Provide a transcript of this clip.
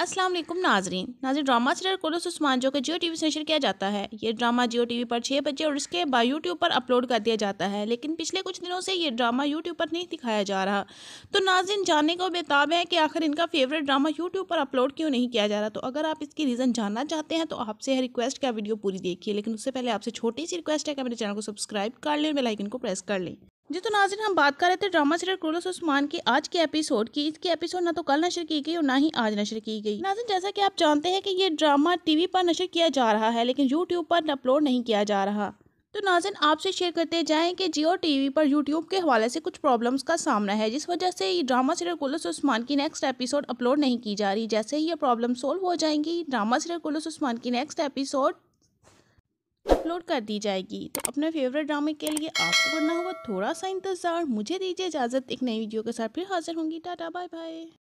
असलम नाजरीन नाजी drama serial कोलोस उस्मान जो कि जियो वी से नशर किया जाता है ये ड्रामा जियो टी वी पर छः बजे और इसके बाद यूट्यूब पर अपलोड कर दिया जाता है लेकिन पिछले कुछ दिनों से ये ड्रामा यूट्यूब पर नहीं दिखाया जा रहा तो नाजिन जानने को बेताब है कि आखिर इनका फेवरेट ड्रामा यूट्यूब पर अपलोड क्यों नहीं किया जा रहा तो अगर आप इसकी रीज़न जानना चाहते हैं तो आपसे रिक्वेस्ट का वीडियो पूरी देखिए लेकिन उससे पहले आपसे छोटी सी रिक्वेस्ट है कि मेरे चैनल को सब्सक्राइब कर लें और बेलाइकन को प्रेस कर लें जी तो नाजिन हम बात कर रहे थे ड्रामा सीरियल क्रोलस उस्मान की आज के एपिसोड की इसकी एपिसोड ना तो कल नशर की गई और ना ही आज नशर की गई नाजिन जैसा कि आप जानते हैं कि ये ड्रामा टीवी पर नशर किया जा रहा है लेकिन यूट्यूब पर अपलोड नहीं किया जा रहा तो नाजिन आपसे शेयर करते जाएं कि जियो टीवी पर यूट्यूब के हवाले से कुछ प्रॉब्लम्स का सामना है जिस वजह से ये ड्रामा सीरियल कुलस उस्मान की नेक्स्ट एपिसोड अपलोड नहीं की जा रही जैसे ही ये प्रॉब्लम सोल्व हो जाएंगी ड्रामा सीरियल कुलस उस्मान की नेक्स्ट एपिसोड अपलोड कर दी जाएगी तो अपने फेवरेट ड्रामे के लिए आपको करना होगा थोड़ा सा इंतज़ार मुझे दीजिए इजाज़त एक नई वीडियो के साथ फिर हाजिर होंगी टाटा बाय बाय